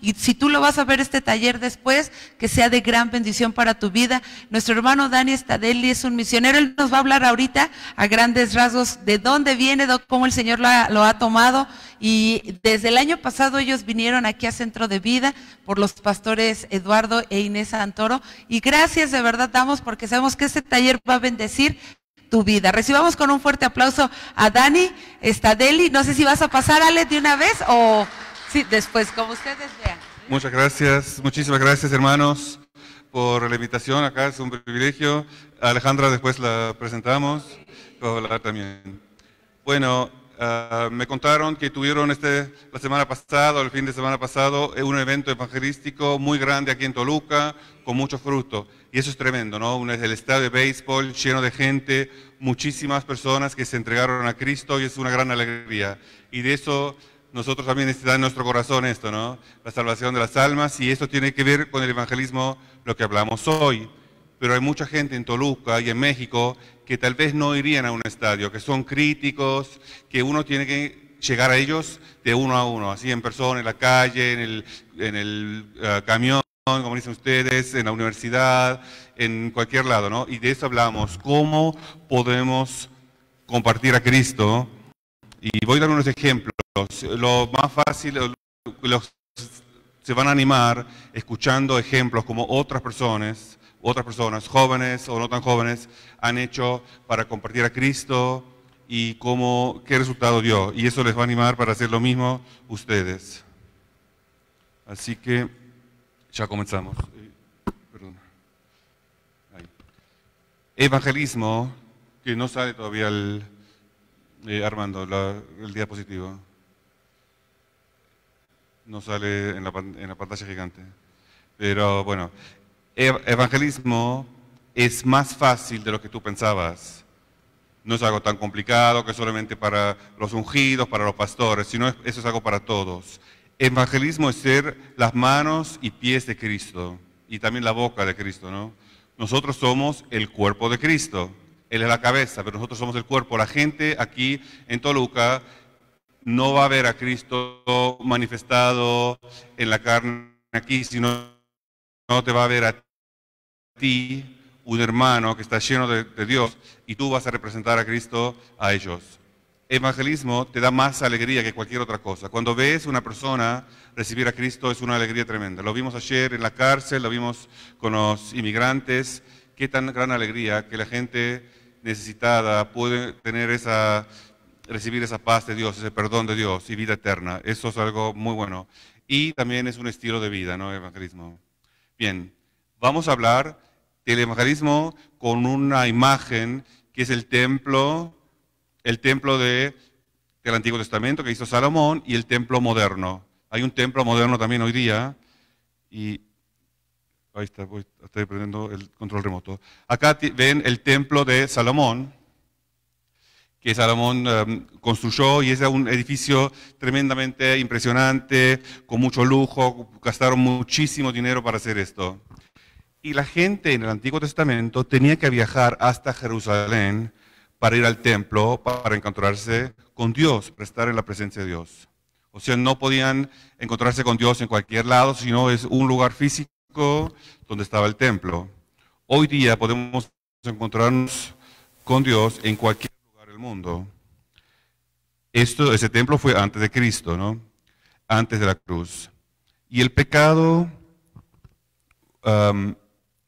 Y si tú lo vas a ver este taller después, que sea de gran bendición para tu vida. Nuestro hermano Dani Estadeli es un misionero. Él nos va a hablar ahorita a grandes rasgos de dónde viene, cómo el Señor lo ha, tomado. Y desde el año pasado ellos vinieron aquí a Centro de Vida por los pastores Eduardo e Inés Antoro. Y gracias de verdad damos porque sabemos que este taller va a bendecir tu vida. Recibamos con un fuerte aplauso a Dani Stadeli. No sé si vas a pasar, Ale, de una vez o Sí, después, como ustedes vean. Muchas gracias, muchísimas gracias hermanos por la invitación, acá es un privilegio. Alejandra después la presentamos, también. Bueno, ah, me contaron que tuvieron este, la semana pasada, el fin de semana pasado, eh, un evento evangelístico muy grande aquí en Toluca, con mucho fruto. Y eso es tremendo, ¿no? Un, el estadio de béisbol lleno de gente, muchísimas personas que se entregaron a Cristo y es una gran alegría. Y de eso nosotros también está en nuestro corazón esto, ¿no? La salvación de las almas y eso tiene que ver con el evangelismo, lo que hablamos hoy. Pero hay mucha gente en Toluca y en México que tal vez no irían a un estadio, que son críticos, que uno tiene que llegar a ellos de uno a uno, así en persona, en la calle, en el, eh, camión, como dicen ustedes, en la universidad, en cualquier lado, ¿no? Y de eso hablamos, cómo podemos compartir a Cristo. Y voy a dar unos ejemplos lo más fácil, los, se van a animar escuchando ejemplos como otras personas, otras personas, jóvenes o no tan jóvenes, han hecho para compartir a Cristo y cómo, qué resultado dio. Y eso les va a animar para hacer lo mismo ustedes. Así que ya comenzamos. Evangelismo, que no sale todavía el, eh, Armando, el diapositivo no sale en la, pantalla gigante. Pero bueno, evangelismo es más fácil de lo que tú pensabas. No es algo tan complicado que solamente para los ungidos, para los pastores, sino eso es algo para todos. Evangelismo es ser las manos y pies de Cristo y también la boca de Cristo, ¿no? Nosotros somos el cuerpo de Cristo. Él es la cabeza, pero nosotros somos el cuerpo. La gente aquí en Toluca no va a ver a Cristo manifestado en la carne aquí, sino no te va a ver a ti un hermano que está lleno de, de, Dios y tú vas a representar a Cristo a ellos. Evangelismo te da más alegría que cualquier otra cosa. Cuando ves una persona recibir a Cristo es una alegría tremenda. Lo vimos ayer en la cárcel, lo vimos con los inmigrantes. Qué tan gran alegría que la gente necesitada puede tener esa recibir esa paz de Dios, ese perdón de Dios y vida eterna. Eso es algo muy bueno. Y también es un estilo de vida, ¿no? evangelismo. Bien, vamos a hablar del evangelismo con una imagen que es el templo, el templo de, del Antiguo Testamento que hizo Salomón y el templo moderno. Hay un templo moderno también hoy día y ahí está, estoy prendiendo el control remoto. Acá ven el templo de Salomón que Salomón em, construyó y es un edificio tremendamente impresionante, con mucho lujo, gastaron muchísimo dinero para hacer esto. Y la gente en el Antiguo Testamento tenía que viajar hasta Jerusalén para ir al templo, para encontrarse con Dios, para estar en la presencia de Dios. O sea, no podían encontrarse con Dios en cualquier lado, sino es un lugar físico donde estaba el templo. Hoy día podemos encontrarnos con Dios en cualquier mundo. Esto, ese templo fue antes de Cristo, ¿no? Antes de la cruz. Y el pecado um,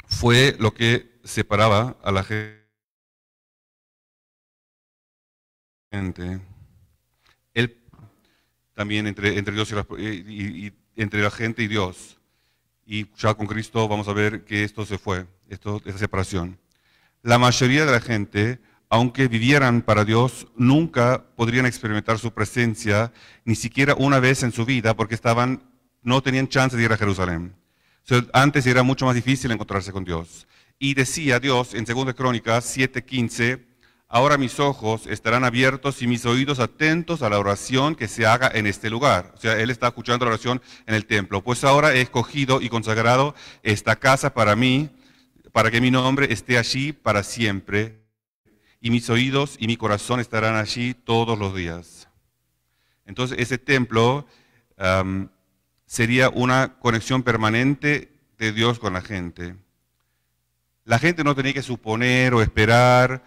fue lo que separaba a la gente. El, también entre, entre Dios y, la, entre la gente y Dios. Y ya con Cristo vamos a ver que esto se fue, esto, esa separación. La mayoría de la gente aunque vivieran para Dios, nunca podrían experimentar su presencia, ni siquiera una vez en su vida, porque estaban, no tenían chance de ir a Jerusalén. Antes era mucho más difícil encontrarse con Dios. Y decía Dios en 2 Crónicas 7:15, ahora mis ojos estarán abiertos y mis oídos atentos a la oración que se haga en este lugar. O sea, él está escuchando la oración en el templo. Pues ahora he escogido y consagrado esta casa para mí, para que mi nombre esté allí para siempre y mis oídos y mi corazón estarán allí todos los días. Entonces ese templo sería una conexión permanente de Dios con la gente. La gente no tenía que suponer o esperar,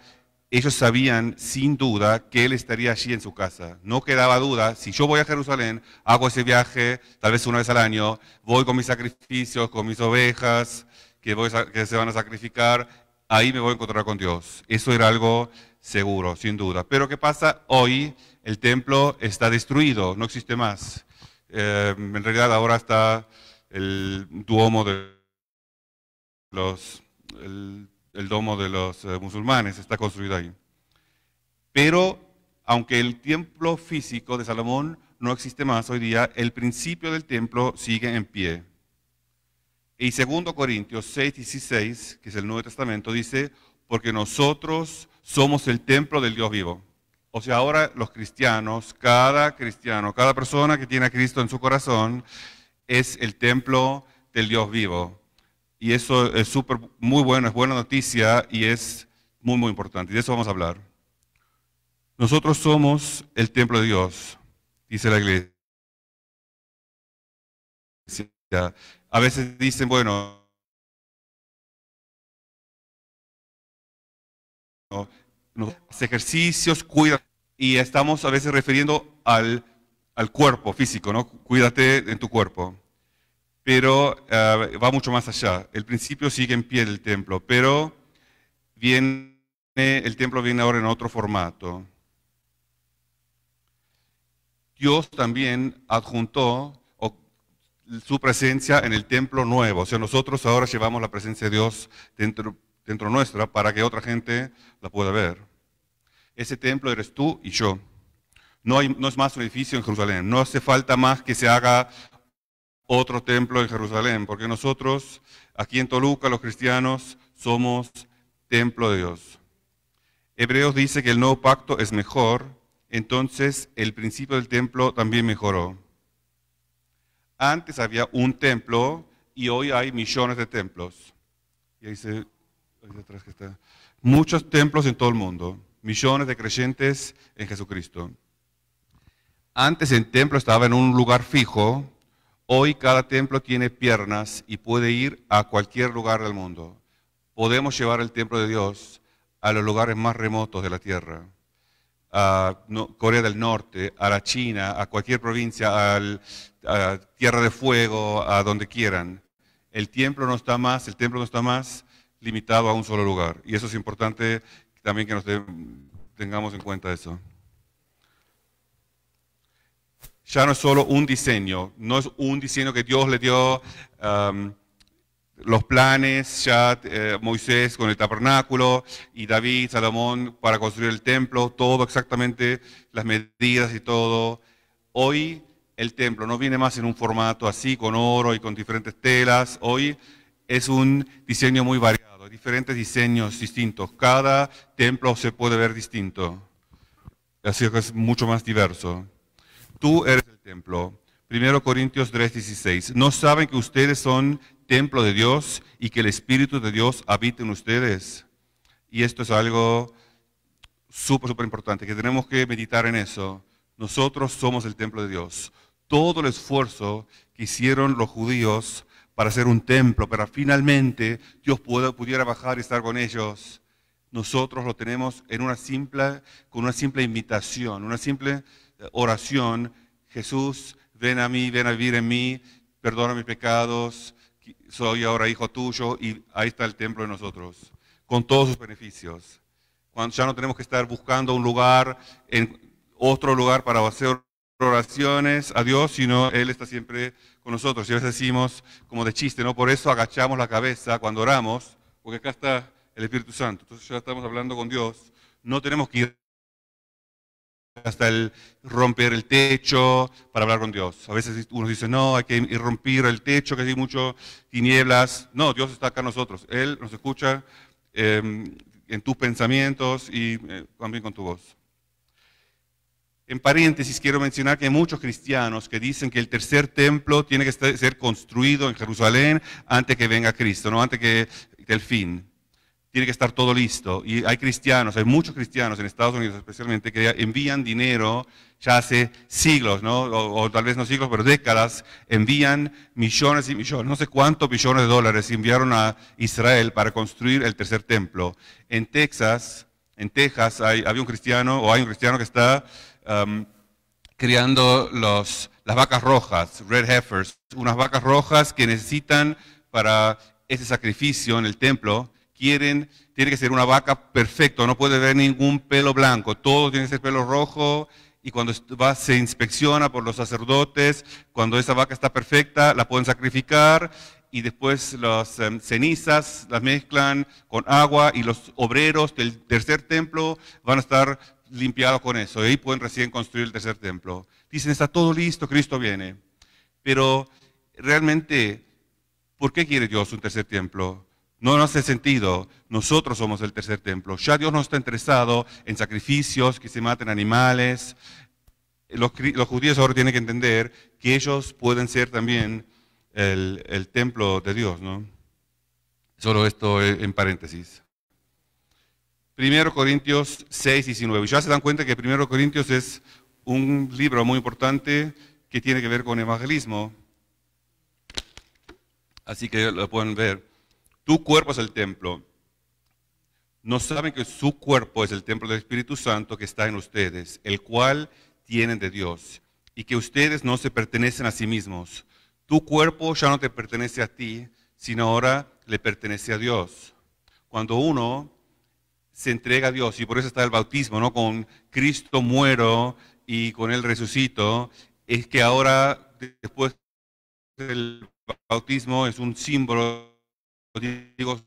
ellos sabían sin duda que Él estaría allí en su casa. No quedaba duda, si yo voy a Jerusalén, hago ese viaje, tal vez una vez al año, voy con mis sacrificios, con mis ovejas, que, voy, que se van a sacrificar, ahí me voy a encontrar con Dios. Eso era algo seguro, sin duda. Pero ¿qué pasa? Hoy el templo está destruido, no existe más. Eh, en realidad ahora está el duomo de los, el, domo de los eh, musulmanes, está construido ahí. Pero aunque el templo físico de Salomón no existe más hoy día, el principio del templo sigue en pie. Y 2 Corintios 6, 16, que es el Nuevo Testamento, dice, porque nosotros somos el templo del Dios vivo. O sea, ahora los cristianos, cada cristiano, cada persona que tiene a Cristo en su corazón, es el templo del Dios vivo. Y eso es súper, muy bueno, es buena noticia y es muy, muy importante. Y de eso vamos a hablar. Nosotros somos el templo de Dios, dice la iglesia. A veces dicen, bueno, los ejercicios, cuida. Y estamos a veces refiriendo al, cuerpo físico, ¿no? Cuídate en tu cuerpo. Pero eh, va mucho más allá. El principio sigue en pie del templo, pero el templo viene ahora en otro formato. Dios también adjuntó su presencia en el templo nuevo. O sea, nosotros ahora llevamos la presencia de Dios dentro, dentro nuestra para que otra gente la pueda ver. Ese templo eres tú y yo. No, hay, no es más un edificio en Jerusalén. No hace falta más que se haga otro templo en Jerusalén, porque nosotros aquí en Toluca, los cristianos, somos templo de Dios. Hebreos dice que el nuevo pacto es mejor, entonces el principio del templo también mejoró. Antes había un templo y hoy hay millones de templos. Muchos templos en todo el mundo, millones de creyentes en Jesucristo. Antes el templo estaba en un lugar fijo, hoy cada templo tiene piernas y puede ir a cualquier lugar del mundo. Podemos llevar el templo de Dios a los lugares más remotos de la tierra a Corea del Norte, a la China, a cualquier provincia, a Tierra de Fuego, a donde quieran. El templo no está más, el templo no está más limitado a un solo lugar. Y eso es importante también que nos tengamos en cuenta eso. Ya no es solo un diseño, no es un diseño que Dios le dio um, los planes, ya eh, Moisés con el tabernáculo y David, Salomón para construir el templo, todo exactamente las medidas y todo. Hoy el templo no viene más en un formato así, con oro y con diferentes telas. Hoy es un diseño muy variado, diferentes diseños distintos. Cada templo se puede ver distinto. Así que es mucho más diverso. Tú eres el templo. Primero Corintios 3:16. No saben que ustedes son templo de Dios y que el Espíritu de Dios habite en ustedes. Y esto es algo súper, súper importante, que tenemos que meditar en eso. Nosotros somos el templo de Dios. Todo el esfuerzo que hicieron los judíos para hacer un templo, para finalmente Dios pudiera bajar y estar con ellos. Nosotros lo tenemos en una simple, con una simple invitación, una simple eh, oración. Jesús, ven a mí, ven a vivir en mí, perdona mis pecados, soy ahora hijo tuyo y ahí está el templo de nosotros, con todos sus beneficios. Cuando ya no tenemos que estar buscando un lugar, en otro lugar para hacer oraciones a Dios, sino Él está siempre con nosotros. Y a veces decimos, como de chiste, ¿no? Por eso agachamos la cabeza cuando oramos, porque acá está el Espíritu Santo. Entonces ya estamos hablando con Dios. No tenemos que ir hasta el romper el techo para hablar con Dios. A veces uno dice, no, hay que ir romper el techo, que hay mucho tinieblas. No, Dios está acá nosotros. Él nos escucha em, en tus pensamientos y eh, también con tu voz. En paréntesis, quiero mencionar que hay muchos cristianos que dicen que el tercer templo tiene que ser construido en Jerusalén antes que venga Cristo, no antes que el fin tiene que estar todo listo. Y hay cristianos, hay muchos cristianos en Estados Unidos especialmente, que envían dinero ya hace siglos, ¿no? O, tal vez no siglos, pero décadas, envían millones y millones, no sé cuántos millones de dólares enviaron a Israel para construir el tercer templo. En Texas, en Texas hay, había un cristiano, o hay un cristiano que está um, criando las vacas rojas, red heifers, unas vacas rojas que necesitan para ese sacrificio en el templo tiene que ser una vaca perfecta, no puede haber ningún pelo blanco, todo tiene que ser pelo rojo, y cuando va, se inspecciona por los sacerdotes, cuando esa vaca está perfecta, la pueden sacrificar y después las em, cenizas las mezclan con agua y los obreros del tercer templo van a estar limpiados con eso. Y ahí pueden recién construir el tercer templo. Dicen, está todo listo, Cristo viene. Pero realmente, ¿por qué quiere Dios un tercer templo? No hace sentido. Nosotros somos el tercer templo. Ya Dios no está interesado en sacrificios, que se maten animales. Los, judíos ahora tienen que entender que ellos pueden ser también el, templo de Dios, ¿no? Solo esto e, en paréntesis. Primero Corintios 6, 19. Ya se dan cuenta que Primero Corintios es un libro muy importante que tiene que ver con evangelismo. Así que lo pueden ver. Tu cuerpo es el templo. No saben que su cuerpo es el templo del Espíritu Santo que está en ustedes, el cual tienen de Dios, y que ustedes no se pertenecen a sí mismos. Tu cuerpo ya no te pertenece a ti, sino ahora le pertenece a Dios. Cuando uno se entrega a Dios, y por eso está el bautismo, ¿no? Con Cristo muero y con Él resucito, es que ahora, después del bautismo, es un símbolo digo,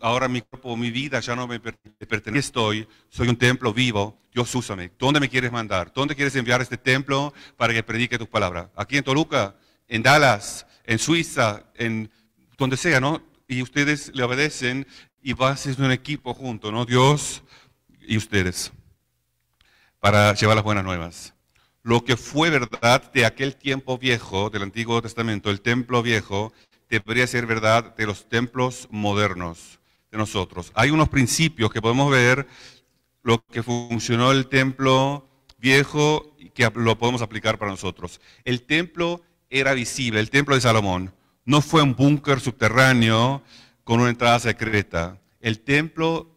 ahora mi cuerpo, mi vida ya no me pertenece. Estoy, soy un templo vivo. Dios úsame. ¿Dónde me quieres mandar? ¿Dónde quieres enviar este templo para que predique tus palabras? Aquí en Toluca, en Dallas, en Suiza, en donde sea, ¿no? Y ustedes le obedecen y vas en un equipo junto, ¿no? Dios y ustedes para llevar las buenas nuevas. Lo que fue verdad de aquel tiempo viejo, del Antiguo Testamento, el templo viejo, Debería podría ser verdad de los templos modernos de nosotros. Hay unos principios que podemos ver, lo que funcionó el templo viejo, y que lo podemos aplicar para nosotros. El templo era visible, el templo de Salomón. No fue un búnker subterráneo con una entrada secreta. El templo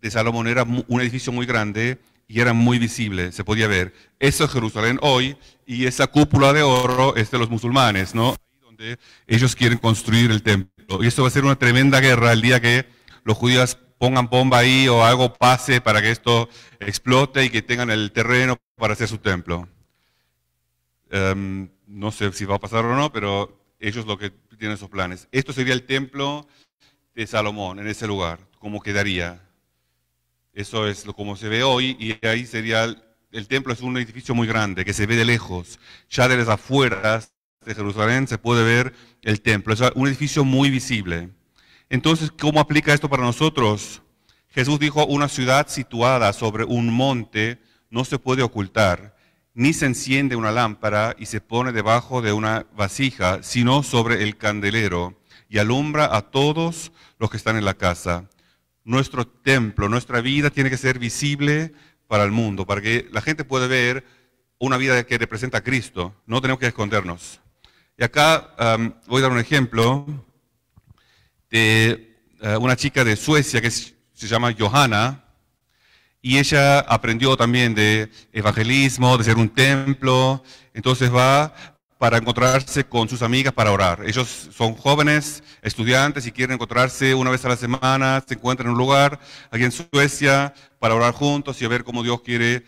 de Salomón era un edificio muy grande y era muy visible, se podía ver. Eso es Jerusalén hoy y esa cúpula de oro es de los musulmanes, ¿no? ellos quieren construir el templo. Y eso va a ser una tremenda guerra el día que los judíos pongan bomba ahí o algo pase para que esto explote y que tengan el terreno para hacer su templo. Em, no sé si va a pasar o no, pero ellos lo que tienen esos planes. Esto sería el templo de Salomón en ese lugar, como quedaría. Eso es lo como se ve hoy y ahí sería el, el templo es un edificio muy grande que se ve de lejos, ya de las afueras de Jerusalén se puede ver el templo. Es un edificio muy visible. Entonces, ¿cómo aplica esto para nosotros? Jesús dijo, una ciudad situada sobre un monte no se puede ocultar, ni se enciende una lámpara y se pone debajo de una vasija, sino sobre el candelero y alumbra a todos los que están en la casa. Nuestro templo, nuestra vida tiene que ser visible para el mundo, para que la gente pueda ver una vida que representa a Cristo. No tenemos que escondernos. Y acá um, voy a dar un ejemplo de uh, una chica de Suecia que se llama Johanna, y ella aprendió también de evangelismo, de ser un templo, entonces va para encontrarse con sus amigas para orar. Ellos son jóvenes, estudiantes y quieren encontrarse una vez a la semana, se encuentran en un lugar, aquí en Suecia, para orar juntos y a ver cómo Dios quiere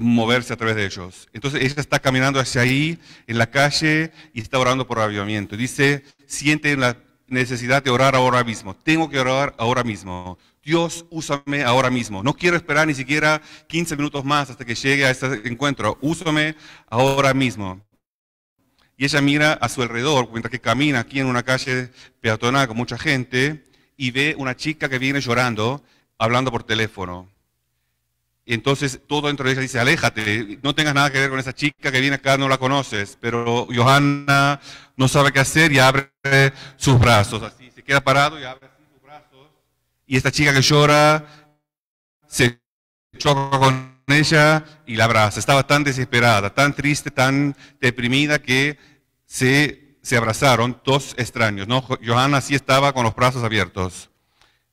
moverse a través de ellos. Entonces ella está caminando hacia ahí, en la calle, y está orando por avivamiento. Dice, siente la necesidad de orar ahora mismo. Tengo que orar ahora mismo. Dios, úsame ahora mismo. No quiero esperar ni siquiera 15 minutos más hasta que llegue a este encuentro. Úsame ahora mismo. Y ella mira a su alrededor, mientras que camina aquí en una calle peatonal con mucha gente, y ve una chica que viene llorando, hablando por teléfono. Y entonces todo dentro de ella dice, aléjate, no tengas nada que ver con esa chica que viene acá, no la conoces. Pero Johanna no sabe qué hacer y abre sus brazos, así, se queda parado y abre sus brazos. Y esta chica que llora se choca con ella y la abraza. Estaba tan desesperada, tan triste, tan deprimida que se, se abrazaron dos extraños. ¿no? Johanna sí estaba con los brazos abiertos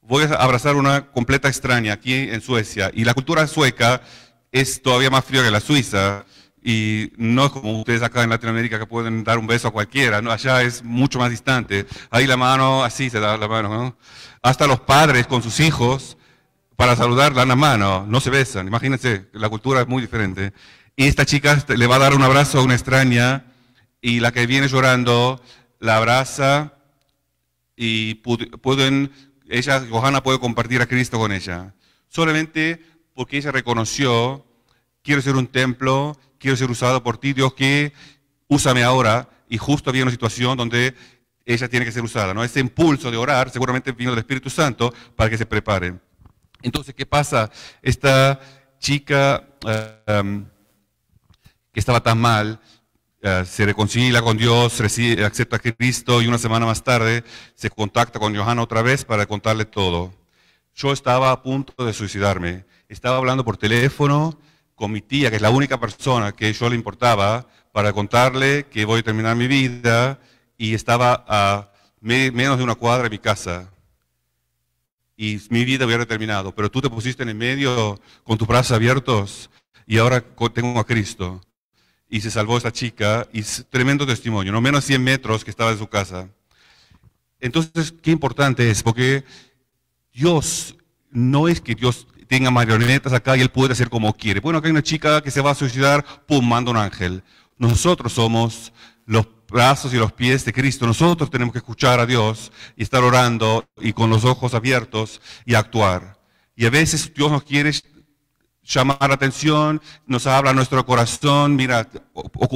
voy a abrazar una completa extraña aquí en Suecia. Y la cultura sueca es todavía más fría que la suiza. Y no es como ustedes acá en Latinoamérica que pueden dar un beso a cualquiera, ¿no? allá es mucho más distante. Ahí la mano, así se da la mano, Hasta los padres con sus hijos, para saludar dan la mano, no se besan. Imagínense, la cultura es muy diferente. Y esta chica este, le va a dar un abrazo a una extraña y la que viene llorando la abraza y pueden ella, Johanna puede compartir a Cristo con ella. Solamente porque ella reconoció, quiero ser un templo, quiero ser usado por ti, Dios, que úsame ahora. Y justo había una situación donde ella tiene que ser usada. ¿no? Ese impulso de orar seguramente vino del Espíritu Santo para que se prepare. Entonces, ¿qué pasa? Esta chica eh, em, que estaba tan mal, eh, se reconcilia con Dios, acepta a Cristo y una semana más tarde se contacta con Johanna otra vez para contarle todo. Yo estaba a punto de suicidarme. Estaba hablando por teléfono con mi tía, que es la única persona que yo le importaba, para contarle que voy a terminar mi vida y estaba a menos de una cuadra de mi casa. Y mi vida había terminado, pero tú te pusiste en el medio con tus brazos abiertos y ahora tengo a Cristo y se salvó esta chica, y tremendo testimonio, no menos 100 metros que estaba de su casa. Entonces, qué importante es, porque Dios no es que Dios tenga marionetas acá y Él puede hacer como quiere. Bueno, acá hay una chica que se va a suicidar, pum, manda un ángel. Nosotros somos los brazos y los pies de Cristo. Nosotros tenemos que escuchar a Dios y estar orando y con los ojos abiertos y actuar. Y a veces Dios nos quiere llamar la atención, nos habla nuestro corazón, mira,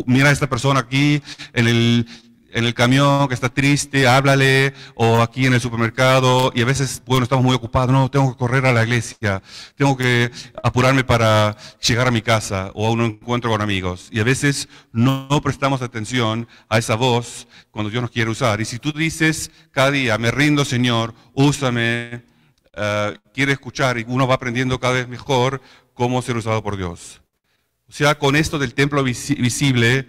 mira a esta persona aquí en el, en el camión que está triste, háblale, o aquí en el supermercado, y a veces, bueno, estamos muy ocupados, no, tengo que correr a la iglesia, tengo que apurarme para llegar a mi casa o a un encuentro con amigos, y a veces no, prestamos atención a esa voz cuando Dios nos quiere usar. Y si tú dices cada día, me rindo Señor, úsame, eh, quiere escuchar y uno va aprendiendo cada vez mejor cómo ser usado por Dios. O sea, con esto del templo visible,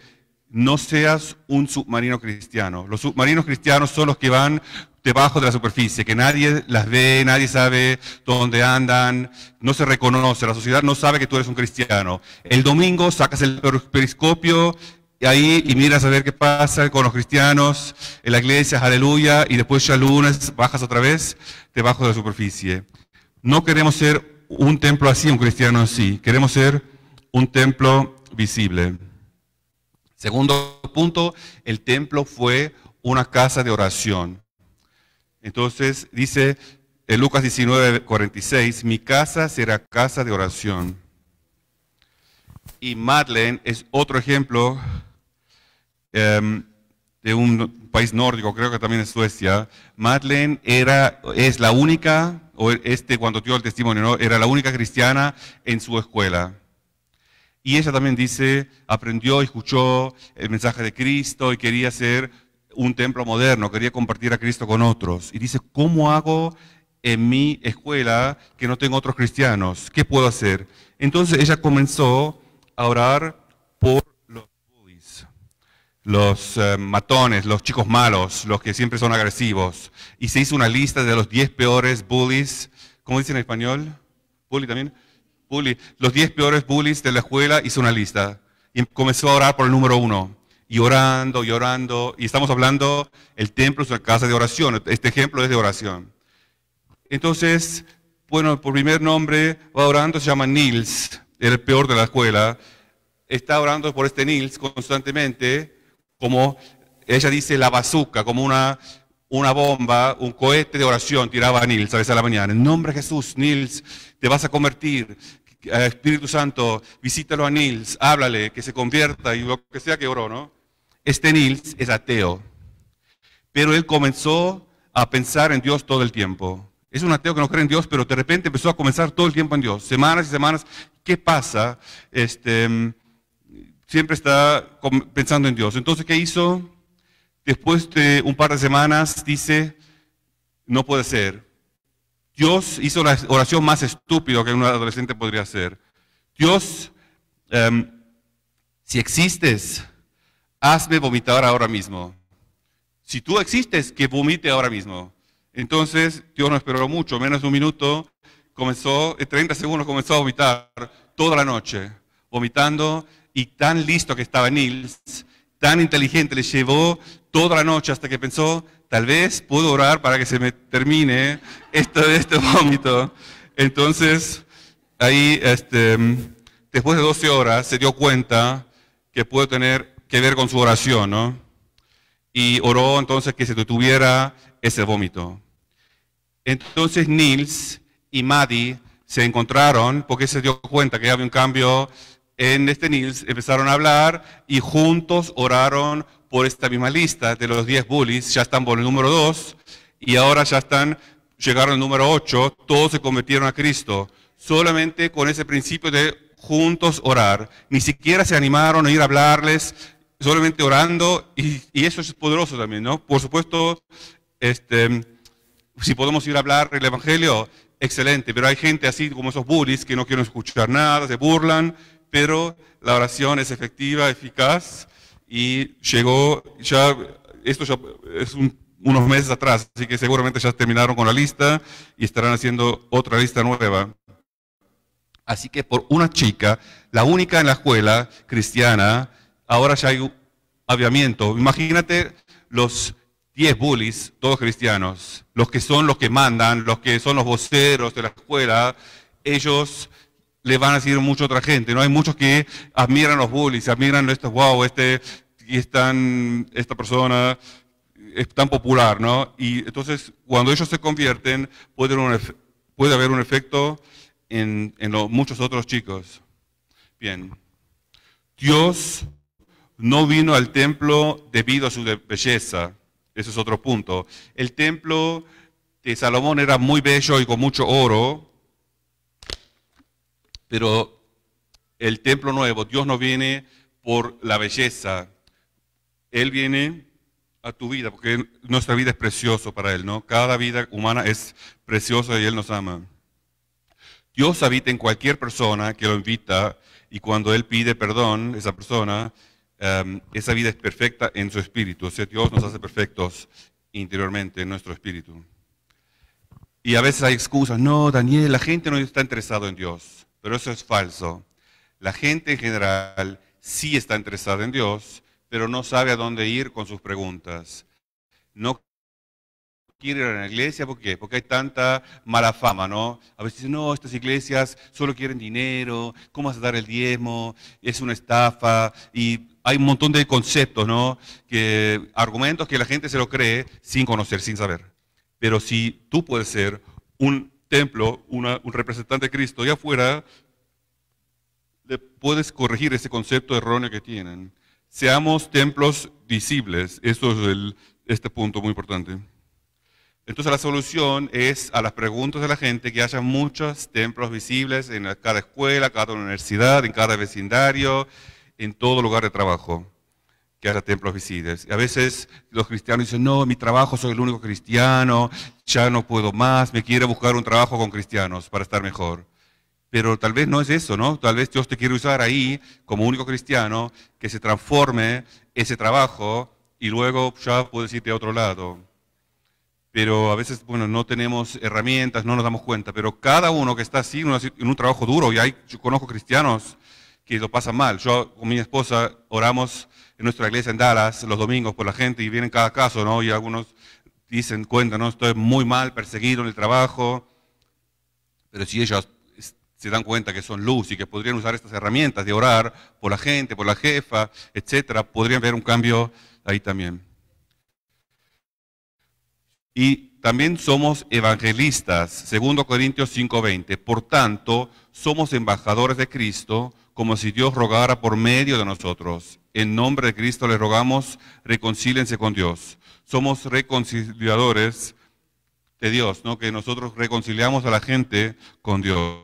no seas un submarino cristiano. Los submarinos cristianos son los que van debajo de la superficie, que nadie las ve, nadie sabe dónde andan, no se reconoce, la sociedad no sabe que tú eres un cristiano. El domingo sacas el periscopio y ahí y miras a ver qué pasa con los cristianos en la iglesia, aleluya, y después ya lunes bajas otra vez debajo de la superficie. No queremos ser un templo así, un cristiano así. Queremos ser un templo visible. Segundo punto, el templo fue una casa de oración. Entonces dice en Lucas 19, 46, mi casa será casa de oración. Y Madlen es otro ejemplo em, de un país nórdico, creo que también es Suecia. Madlen era, es la única o este cuando dio el testimonio, era la única cristiana en su escuela. Y ella también dice, aprendió y escuchó el mensaje de Cristo y quería ser un templo moderno, quería compartir a Cristo con otros. Y dice, ¿cómo hago en mi escuela que no tengo otros cristianos? ¿Qué puedo hacer? Entonces ella comenzó a orar por los eh, matones, los chicos malos, los que siempre son agresivos. Y se hizo una lista de los 10 peores bullies, ¿cómo dicen en español? Bully también. Bully. Los 10 peores bullies de la escuela hizo una lista. Y comenzó a orar por el número uno. Y orando, y orando. Y estamos hablando, el templo es una casa de oración. Este ejemplo es de oración. Entonces, bueno, por primer nombre, va orando, se llama Nils, el peor de la escuela. Está orando por este Nils constantemente como ella dice la bazuca, como una, una bomba, un cohete de oración tiraba a Nils a veces a la mañana. En nombre de Jesús, Nils, te vas a convertir. Eh, Espíritu Santo, visítalo a Nils, háblale, que se convierta y lo que sea que oró, ¿no? Este Nils es ateo, pero él comenzó a pensar en Dios todo el tiempo. Es un ateo que no cree en Dios, pero de repente empezó a comenzar todo el tiempo en Dios, semanas y semanas. ¿Qué pasa? Este, siempre está pensando en Dios. Entonces, ¿qué hizo? Después de un par de semanas dice, no puede ser. Dios hizo la oración más estúpida que un adolescente podría hacer. Dios, em, si existes, hazme vomitar ahora mismo. Si tú existes, que vomite ahora mismo. Entonces, Dios no esperó mucho, menos de un minuto, comenzó, en 30 segundos comenzó a vomitar toda la noche, vomitando y tan listo que estaba Nils, tan inteligente, le llevó toda la noche hasta que pensó, tal vez puedo orar para que se me termine esto de este vómito. Entonces, ahí, este, después de 12 horas, se dio cuenta que pudo tener que ver con su oración, ¿no? Y oró entonces que se detuviera ese vómito. Entonces Nils y Maddie se encontraron porque se dio cuenta que había un cambio en este Nils empezaron a hablar y juntos oraron por esta misma lista de los 10 bullies. Ya están por el número 2 y ahora ya están, llegaron al número 8, todos se convirtieron a Cristo. Solamente con ese principio de juntos orar. Ni siquiera se animaron a ir a hablarles, solamente orando, y, eso es poderoso también, ¿no? Por supuesto, este, si podemos ir a hablar el Evangelio, excelente, pero hay gente así como esos bullies que no quieren escuchar nada, se burlan, pero la oración es efectiva, eficaz, y llegó ya, esto ya es unos meses atrás, así que seguramente ya terminaron con la lista y estarán haciendo otra lista nueva. Así que por una chica, la única en la escuela cristiana, ahora ya hay aviamiento. Imagínate los 10 bullies, todos cristianos, los que son los que mandan, los que son los voceros de la escuela, ellos le van a seguir mucha otra gente. ¿no? Hay muchos que admiran los bullies, admiran estos, guau, este, y están, esta persona es tan popular, ¿no? Y entonces, cuando ellos se convierten, puede haber un, efecto en, muchos otros chicos. Bien. Dios no vino al templo debido a su belleza. Ese es otro punto. El templo de Salomón era muy bello y con mucho oro, pero el templo nuevo, Dios no viene por la belleza, Él viene a tu vida, porque nuestra vida es preciosa para Él, ¿no? Cada vida humana es preciosa y Él nos ama. Dios habita en cualquier persona que lo invita y cuando Él pide perdón, esa persona, em, esa vida es perfecta en su espíritu. O sea, Dios nos hace perfectos interiormente en nuestro espíritu. Y a veces hay excusas, no, Daniel, la gente no está interesada en Dios. Pero eso es falso. La gente en general sí está interesada en Dios, pero no sabe a dónde ir con sus preguntas. No quiere ir a la iglesia, ¿por qué? Porque hay tanta mala fama, ¿no? A veces dicen, no, estas iglesias solo quieren dinero, ¿cómo vas a dar el diezmo? Es una estafa, y hay un montón de conceptos, ¿no? Que, argumentos que la gente se lo cree sin conocer, sin saber. Pero si tú puedes ser un templo un representante de Cristo y afuera, le puedes corregir ese concepto erróneo que tienen. Seamos templos visibles. Esto es este punto muy importante. Entonces la solución es a las preguntas de la gente que haya muchos templos visibles en cada escuela, cada universidad, en cada vecindario, en todo lugar de trabajo que haya templos y A veces los cristianos dicen, no, mi trabajo soy el único cristiano, ya no puedo más, me quiero buscar un trabajo con cristianos para estar mejor. Pero tal vez no es eso, ¿no? Tal vez Dios te quiere usar ahí como único cristiano, que se transforme ese trabajo y luego ya puedes irte a otro lado. Pero a veces, bueno, no tenemos herramientas, no nos damos cuenta. Pero cada uno que está así en un trabajo duro, y hay, yo conozco cristianos que lo pasan mal. Yo con mi esposa oramos nuestra iglesia en Dallas los domingos por la gente y vienen cada caso, ¿no? Y algunos dicen, no estoy muy mal, perseguido en el trabajo. Pero si ellos se dan cuenta que son luz y que podrían usar estas herramientas de orar por la gente, por la jefa, etcétera, podrían ver un cambio ahí también. Y también somos evangelistas, 2 Corintios 5:20. Por tanto, somos embajadores de Cristo, como si Dios rogara por medio de nosotros. En nombre de Cristo le rogamos, reconcílense con Dios. Somos reconciliadores de Dios, ¿no? Que nosotros reconciliamos a la gente con Dios.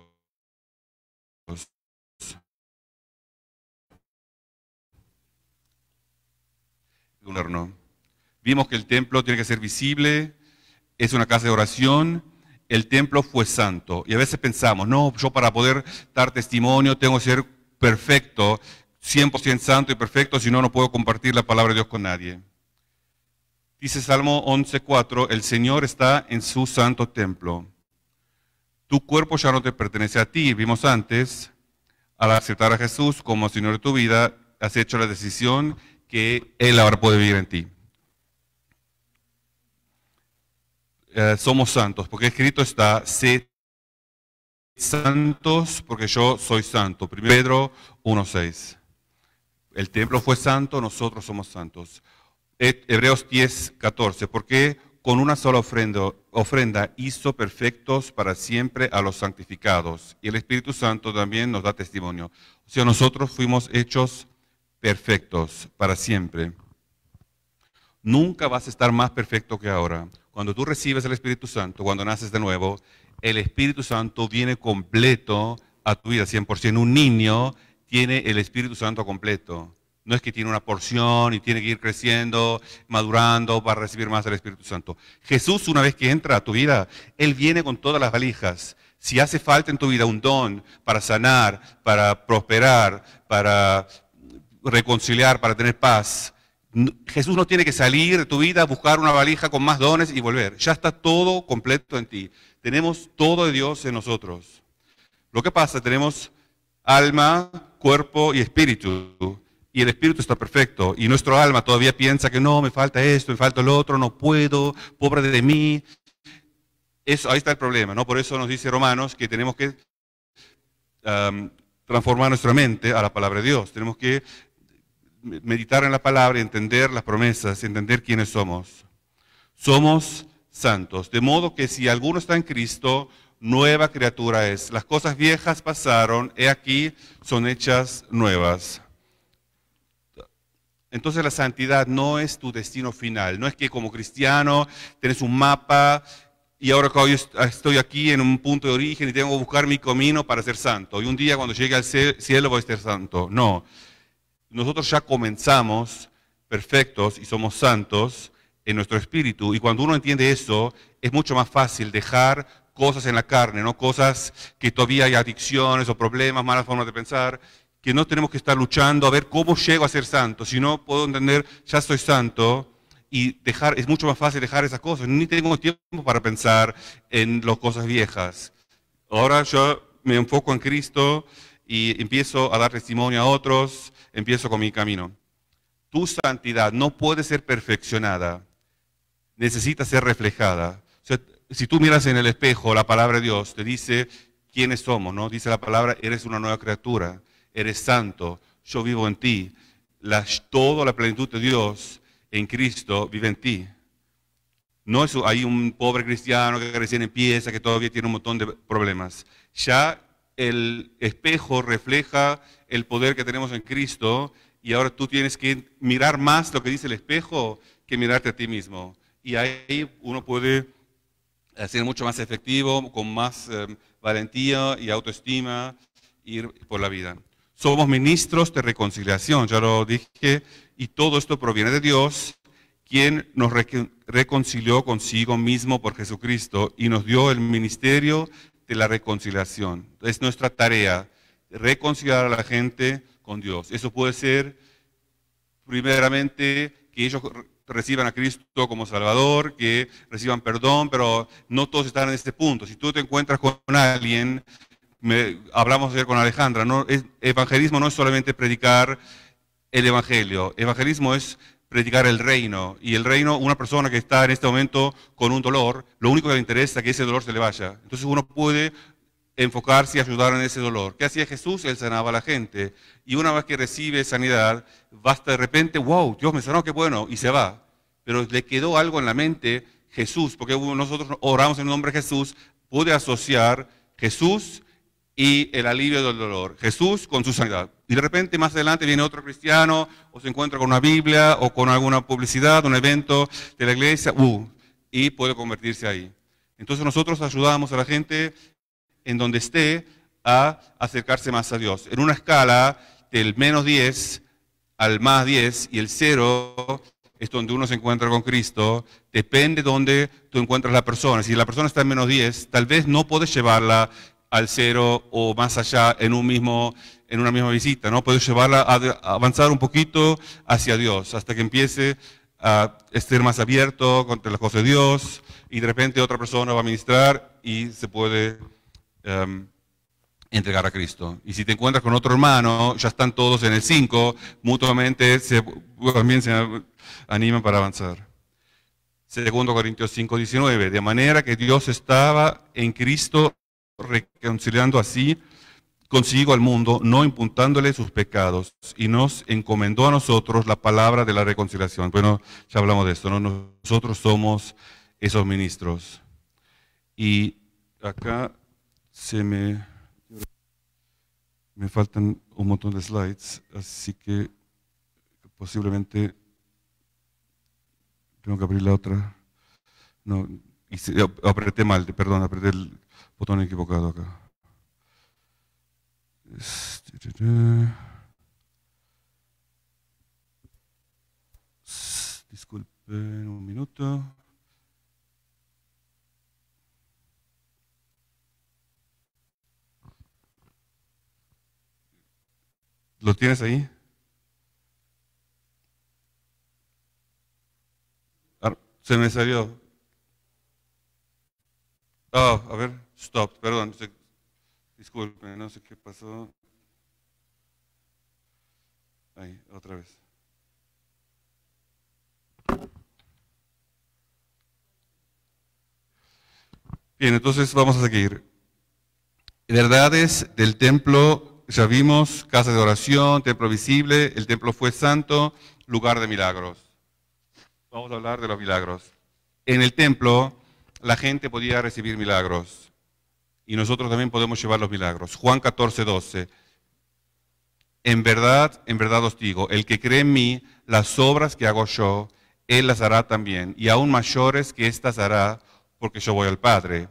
Vimos que el templo tiene que ser visible, es una casa de oración, el templo fue santo. Y a veces pensamos, no, yo para poder dar testimonio tengo que ser perfecto, 100% santo y perfecto, si no, no puedo compartir la palabra de Dios con nadie. Dice Salmo 11.4, el Señor está en su santo templo. Tu cuerpo ya no te pertenece a ti, vimos antes, al aceptar a Jesús como Señor de tu vida, has hecho la decisión que Él ahora puede vivir en ti. Eh, somos santos, porque escrito está, sé santos porque yo soy santo. 1 Pedro 1.6. El templo fue santo, nosotros somos santos. Hebreos 10.14. Porque con una sola ofrenda, ofrenda hizo perfectos para siempre a los santificados. Y el Espíritu Santo también nos da testimonio. O sea, nosotros fuimos hechos perfectos para siempre. Nunca vas a estar más perfecto que ahora. Cuando tú recibes el Espíritu Santo, cuando naces de nuevo, el Espíritu Santo viene completo a tu vida, 100%. Un niño tiene el Espíritu Santo completo. No es que tiene una porción y tiene que ir creciendo, madurando para recibir más del Espíritu Santo. Jesús, una vez que entra a tu vida, Él viene con todas las valijas. Si hace falta en tu vida un don para sanar, para prosperar, para reconciliar, para tener paz, Jesús no tiene que salir de tu vida, buscar una valija con más dones y volver. Ya está todo completo en ti tenemos todo de Dios en nosotros. Lo que pasa, tenemos alma, cuerpo y espíritu. Y el espíritu está perfecto. Y nuestro alma todavía piensa que no, me falta esto, me falta lo otro, no puedo, pobre de mí. Eso, ahí está el problema, ¿no? Por eso nos dice Romanos que tenemos que transformar nuestra mente a la palabra de Dios. Tenemos que meditar en la palabra, entender las promesas, entender quiénes somos. Somos santos. De modo que si alguno está en Cristo, nueva criatura es. Las cosas viejas pasaron, he aquí, son hechas nuevas. Entonces la santidad no es tu destino final, no es que como cristiano tenés un mapa y ahora estoy aquí en un punto de origen y tengo que buscar mi camino para ser santo y un día cuando llegue al cielo voy a ser santo. No, nosotros ya comenzamos perfectos y somos santos en nuestro espíritu. Y cuando uno entiende eso, es mucho más fácil dejar cosas en la carne, ¿no? cosas que todavía hay adicciones o problemas, malas formas de pensar, que no tenemos que estar luchando a ver cómo llego a ser santo, si no puedo entender, ya soy santo, y dejar, es mucho más fácil dejar esas cosas, ni tengo tiempo para pensar en las cosas viejas. Ahora yo me enfoco en Cristo y empiezo a dar testimonio a otros, empiezo con mi camino. Tu santidad no puede ser perfeccionada necesita ser reflejada. si tú miras en el espejo la palabra de Dios, te dice quiénes somos, ¿no? Dice la palabra, eres una nueva criatura, eres santo, yo vivo en ti. La, toda la plenitud de Dios en Cristo vive en ti. No hay un pobre cristiano que recién empieza, que todavía tiene un montón de problemas. Ya el espejo refleja el poder que tenemos en Cristo y ahora tú tienes que mirar más lo que dice el espejo que mirarte a ti mismo y ahí uno puede eh, ser mucho más efectivo, con más eh, valentía y autoestima, ir por la vida. Somos ministros de reconciliación, ya lo dije, y todo esto proviene de Dios, quien nos reconcilió consigo mismo por Jesucristo y nos dio el ministerio de la reconciliación. Es nuestra tarea reconciliar a la gente con Dios. Eso puede ser primeramente que ellos reciban a Cristo como Salvador, que reciban perdón, pero no todos están en este punto. Si tú te encuentras con alguien, me, hablamos ayer con Alejandra, ¿no? Es, evangelismo no es solamente predicar el Evangelio, evangelismo es predicar el reino. Y el reino, una persona que está en este momento con un dolor, lo único que le interesa es que ese dolor se le vaya. Entonces uno puede enfocarse y ayudar en ese dolor. ¿Qué hacía Jesús? Él sanaba a la gente. Y una vez que recibe sanidad, basta de repente, wow, Dios me sanó, qué bueno, y se va. Pero le quedó algo en la mente Jesús, porque nosotros oramos en el nombre de Jesús, puede asociar Jesús y el alivio del dolor. Jesús con su sanidad. Y de repente más adelante viene otro cristiano o se encuentra con una Biblia o con alguna publicidad, un evento de la iglesia, uh, y puede convertirse ahí. Entonces nosotros ayudamos a la gente en donde esté a acercarse más a Dios. En una escala del menos 10 al más 10 y el cero es donde uno se encuentra con Cristo, depende de donde tú encuentras la persona. Si la persona está en menos 10, tal vez no puedes llevarla al cero o más allá en, un mismo, en una misma visita, ¿no? Puedes llevarla a avanzar un poquito hacia Dios, hasta que empiece a estar más abierto contra las cosas de Dios y de repente otra persona va a ministrar y se puede Em, entregar a Cristo. Y si te encuentras con otro hermano, ya están todos en el 5, mutuamente se, también se animan para avanzar. 2 Corintios 5, 19, de manera que Dios estaba en Cristo reconciliando así consigo al mundo, no imputándole sus pecados, y nos encomendó a nosotros la palabra de la reconciliación. Bueno, ya hablamos de esto, ¿no? Nosotros somos esos ministros. Y acá se me... Me faltan un montón de slides, así que posiblemente tengo que abrir la otra. No, apreté mal, perdón, apreté el botón equivocado acá. Este, disculpen un minuto. ¿Lo tienes ahí? Ah, se me salió. Oh, a ver, stop, perdón. Disculpen, no sé qué pasó. Ahí, otra vez. Bien, entonces vamos a seguir. Verdades del templo ya vimos, casa de oración, templo visible, el templo fue santo, lugar de milagros. Vamos a hablar de los milagros. En el templo la gente podía recibir milagros y nosotros también podemos llevar los milagros. Juan 14, 12. En verdad, en verdad os digo, el que cree en mí, las obras que hago yo, él las hará también, y aún mayores que éstas hará, porque yo voy al Padre.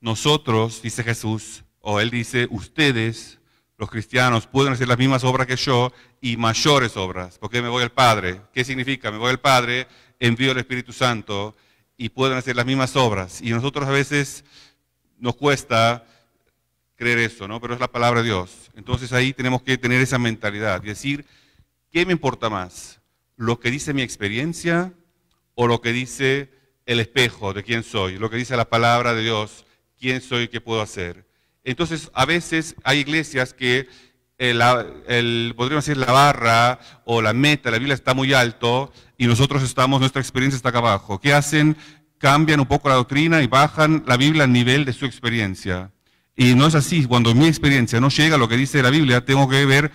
Nosotros, dice Jesús, o él dice, ustedes los cristianos pueden hacer las mismas obras que yo y mayores obras, porque me voy al Padre. ¿Qué significa? Me voy al Padre, envío el Espíritu Santo y pueden hacer las mismas obras. Y a nosotros a veces nos cuesta creer eso, ¿no? Pero es la palabra de Dios. Entonces ahí tenemos que tener esa mentalidad y decir, ¿qué me importa más? ¿Lo que dice mi experiencia o lo que dice el espejo de quién soy? Lo que dice la palabra de Dios, quién soy y qué puedo hacer. Entonces, a veces hay iglesias que eh, el, podríamos decir la barra o la meta, la Biblia está muy alto y nosotros estamos, nuestra experiencia está acá abajo. ¿Qué hacen? Cambian un poco la doctrina y bajan la Biblia al nivel de su experiencia. Y no es así, cuando mi experiencia no llega a lo que dice la Biblia, tengo que ver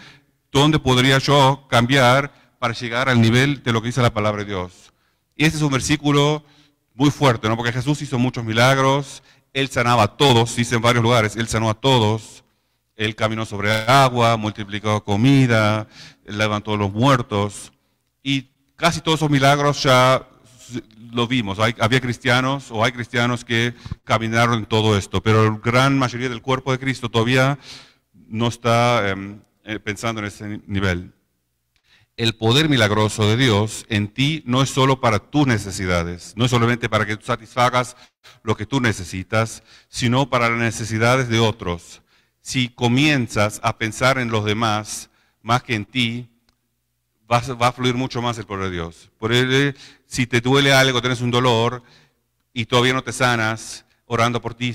dónde podría yo cambiar para llegar al nivel de lo que dice la palabra de Dios. Y este es un versículo muy fuerte, ¿no? Porque Jesús hizo muchos milagros, él sanaba a todos, dice en varios lugares, Él sanó a todos. Él caminó sobre agua, multiplicó comida, levantó a los muertos. Y casi todos esos milagros ya lo vimos. Hay, había cristianos o hay cristianos que caminaron en todo esto, pero la gran mayoría del cuerpo de Cristo todavía no está em, eh, pensando en ese nivel el poder milagroso de Dios en ti no es solo para tus necesidades, no es solamente para que tú satisfagas lo que tú necesitas, sino para las necesidades de otros. Si comienzas a pensar en los demás más que en ti, va a fluir mucho más el poder de Dios. Por él, eh, si te duele algo, tienes un dolor y todavía no te sanas, orando por ti,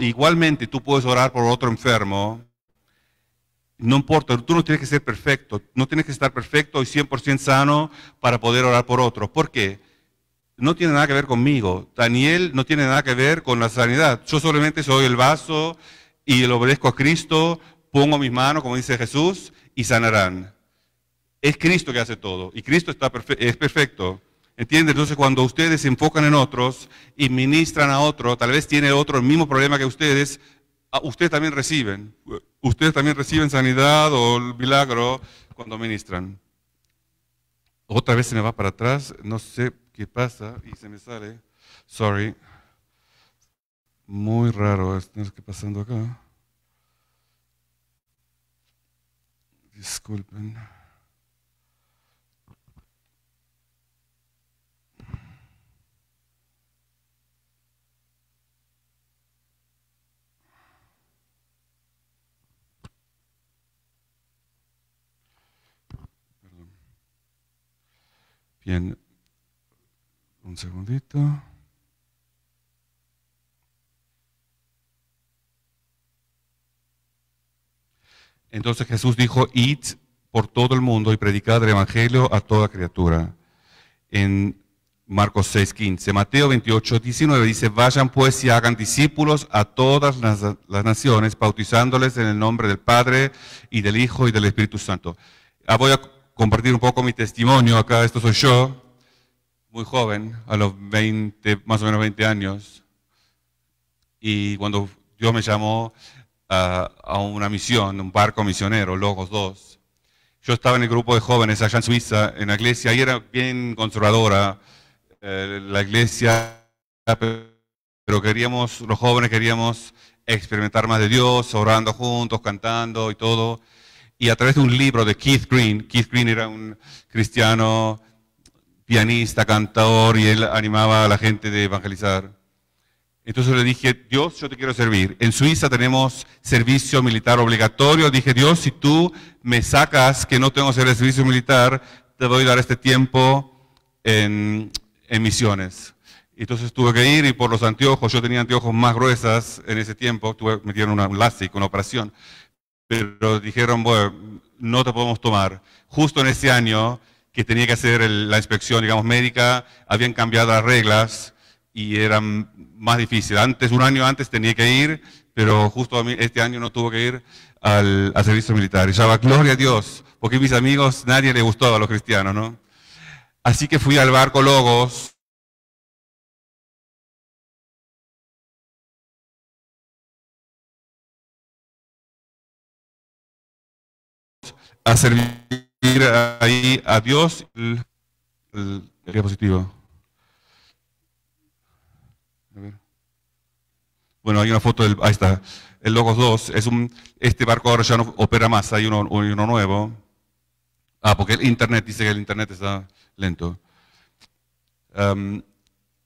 igualmente tú puedes orar por otro enfermo no importa, tú no tienes que ser perfecto, no tienes que estar perfecto y 100% sano para poder orar por otros. ¿Por qué? No tiene nada que ver conmigo. Daniel no tiene nada que ver con la sanidad. Yo solamente soy el vaso y lo obedezco a Cristo, pongo mis manos, como dice Jesús, y sanarán. Es Cristo que hace todo y Cristo está es perfecto. ¿Entiendes? Entonces cuando ustedes se enfocan en otros y ministran a otro, tal vez tiene otro el mismo problema que ustedes, Ah, ustedes también reciben, ustedes también reciben sanidad o el milagro cuando ministran. Otra vez se me va para atrás, no sé qué pasa y se me sale. Sorry. Muy raro esto que pasando acá. Disculpen. Bien, un segundito. Entonces Jesús dijo, id por todo el mundo y predicad el Evangelio a toda criatura. En Marcos 6, 15. Mateo 28, 19 dice, vayan pues y hagan discípulos a todas las, naciones, bautizándoles en el nombre del Padre y del Hijo y del Espíritu Santo. Ah, voy a compartir un poco mi testimonio acá. Esto soy yo, muy joven, a los 20, más o menos 20 años. Y cuando Dios me llamó a, una misión, un barco misionero, Logos 2, yo estaba en el grupo de jóvenes allá en Suiza, en la iglesia, y era bien conservadora eh, la iglesia, pero queríamos, los jóvenes queríamos experimentar más de Dios, orando juntos, cantando y todo y a través de un libro de Keith Green, Keith Green era un cristiano pianista, cantor, y él animaba a la gente de evangelizar. Entonces le dije, Dios, yo te quiero servir. En Suiza tenemos servicio militar obligatorio. Dije, Dios, si tú me sacas que no tengo que hacer el servicio militar, te voy a dar este tiempo en, misiones. Entonces tuve que ir y por los anteojos, yo tenía anteojos más gruesas en ese tiempo, tuve, me dieron una, un láser, una operación pero dijeron, bueno, no te podemos tomar. Justo en ese año que tenía que hacer la inspección, digamos, médica, habían cambiado las reglas y era más difícil. Antes, un año antes tenía que ir, pero justo este año no tuvo que ir al, servicio militar. Y estaba, gloria a Dios, porque mis amigos nadie le gustaba a los cristianos, ¿no? Así que fui al barco Logos, a servir ahí a Dios. El, el, diapositivo. Bueno, hay una foto del. Ahí está. El Logos 2 es un. Este barco ahora ya no opera más. Hay uno, uno nuevo. Ah, porque el internet dice que el internet está lento.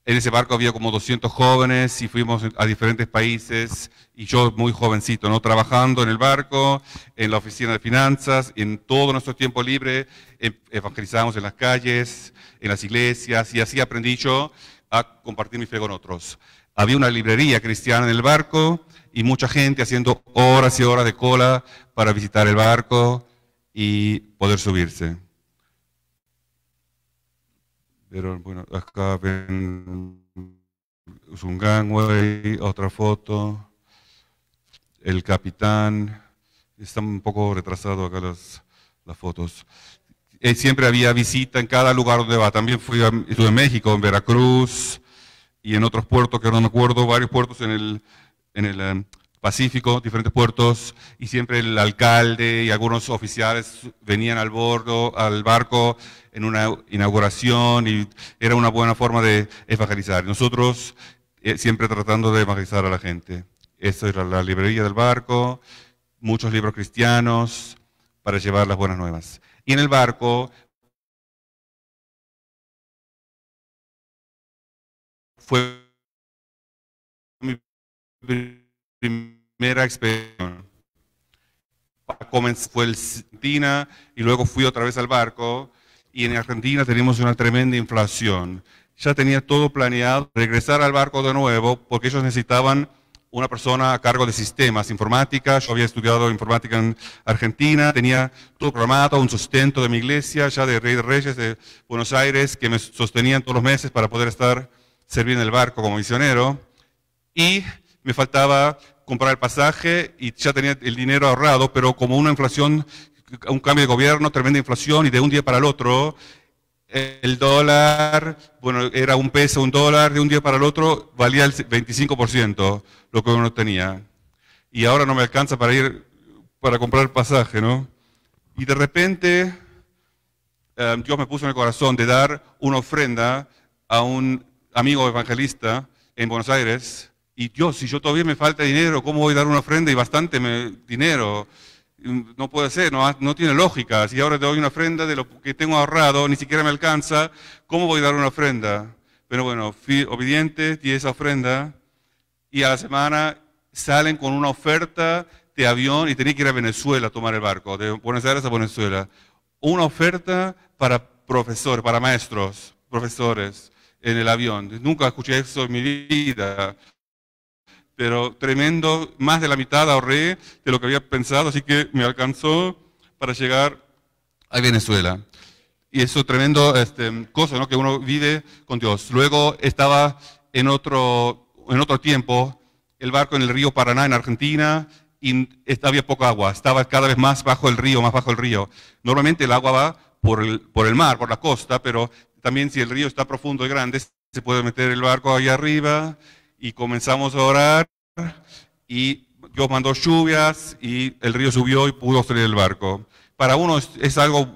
En ese barco había como 200 jóvenes y fuimos a diferentes países y yo muy jovencito, ¿no? Trabajando en el barco, en la oficina de finanzas, en todo nuestro tiempo libre, em, evangelizábamos en las calles, en las iglesias y así aprendí yo a compartir mi fe con otros. Había una librería cristiana en el barco y mucha gente haciendo horas y horas de cola para visitar el barco y poder subirse. Pero bueno, acá ven gangway, otra foto, el capitán. Están un poco retrasado acá las, las fotos. Eh, siempre había visita en cada lugar donde va. También fui a, estuve en México, en Veracruz y en otros puertos que no me acuerdo, varios puertos en el, en el em, Pacífico, diferentes puertos, y siempre el alcalde y algunos oficiales venían al bordo, al barco, en una inauguración, y era una buena forma de evangelizar. Nosotros eh, siempre tratando de evangelizar a la gente. Esta era la librería del barco, muchos libros cristianos para llevar las buenas nuevas. Y en el barco fue primera expedición. Fue el Argentina y luego fui otra vez al barco. Y en Argentina tenemos una tremenda inflación. Ya tenía todo planeado regresar al barco de nuevo porque ellos necesitaban una persona a cargo de sistemas, informática. Yo había estudiado informática en Argentina, tenía todo programado, un sustento de mi iglesia, ya de Rey de Reyes de Buenos Aires, que me sostenían todos los meses para poder estar servir en el barco como misionero. Y me faltaba comprar el pasaje y ya tenía el dinero ahorrado, pero como una inflación, un cambio de gobierno, tremenda inflación y de un día para el otro, el dólar, bueno, era un peso, un dólar, de un día para el otro valía el 25% lo que uno tenía. Y ahora no me alcanza para ir, para comprar el pasaje, ¿no? Y de repente eh, Dios me puso en el corazón de dar una ofrenda a un amigo evangelista en Buenos Aires y Dios, si yo todavía me falta dinero, ¿cómo voy a dar una ofrenda y bastante dinero? Mm, no puede ser, no, no, tiene lógica. Si ahora te doy una ofrenda de lo que tengo ahorrado, ni siquiera me alcanza, ¿cómo voy a dar una ofrenda? Pero bueno, fui obediente, di esa ofrenda y a la semana salen con una oferta de avión y tenía que ir a Venezuela a tomar el barco, de Buenos Aires a Venezuela. Una oferta para profesores, para maestros, profesores en el avión. Nunca escuché eso en mi vida pero tremendo, más de la mitad ahorré de lo que había pensado, así que me alcanzó para llegar a Venezuela. Y eso tremendo este, cosa que uno vive con Dios. Luego estaba en otro, en otro tiempo el barco en el río Paraná, en Argentina, y había poca agua, estaba cada vez más bajo el río, más bajo el río. Normalmente el agua va por el, por el mar, por la costa, pero también si el río está profundo y grande, se puede meter el barco ahí arriba y comenzamos a orar y Dios mandó lluvias y el río subió y pudo salir el barco. Para uno es, algo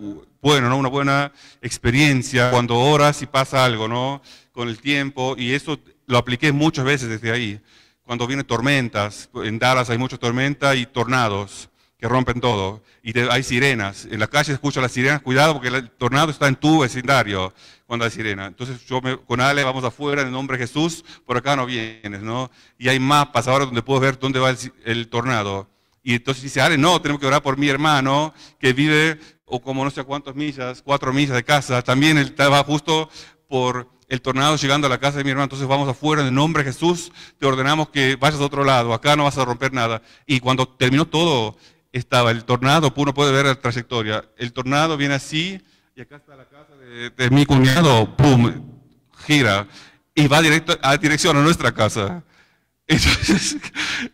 bueno, ¿no? Una buena experiencia cuando oras y pasa algo, ¿no? Con el tiempo y eso lo apliqué muchas veces desde ahí. Cuando vienen tormentas, en Dallas hay mucha tormenta y tornados que rompen todo. Y hay sirenas. En la calle escucho las sirenas, cuidado porque el tornado está en tu vecindario cuando hay sirena. Entonces yo me, con Ale vamos afuera en el nombre de Jesús, por acá no vienes, ¿no? Y hay mapas ahora donde puedo ver dónde va el, tornado. Y entonces dice, Ale, no, tenemos que orar por mi hermano que vive, o como no sé cuántas millas, cuatro millas de casa, también él estaba justo por el tornado llegando a la casa de mi hermano, entonces vamos afuera, en el nombre de Jesús, te ordenamos que vayas a otro lado, acá no vas a romper nada. Y cuando terminó todo, estaba el tornado, pues uno puede ver la trayectoria. El tornado viene así, y acá está la casa de, mi cuñado, ¡pum! gira y va directo a dirección a nuestra casa. Entonces,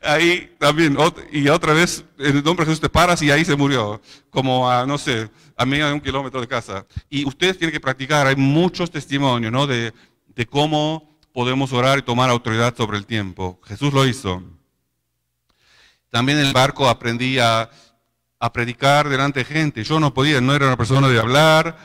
ahí también, y otra vez, en el nombre de Jesús te paras y ahí se murió, como a, no sé, a medio de un kilómetro de casa. Y ustedes tienen que practicar, hay muchos testimonios, ¿no? De, de cómo podemos orar y tomar autoridad sobre el tiempo. Jesús lo hizo. También en el barco aprendí a, predicar delante de gente. Yo no podía, no era una persona de hablar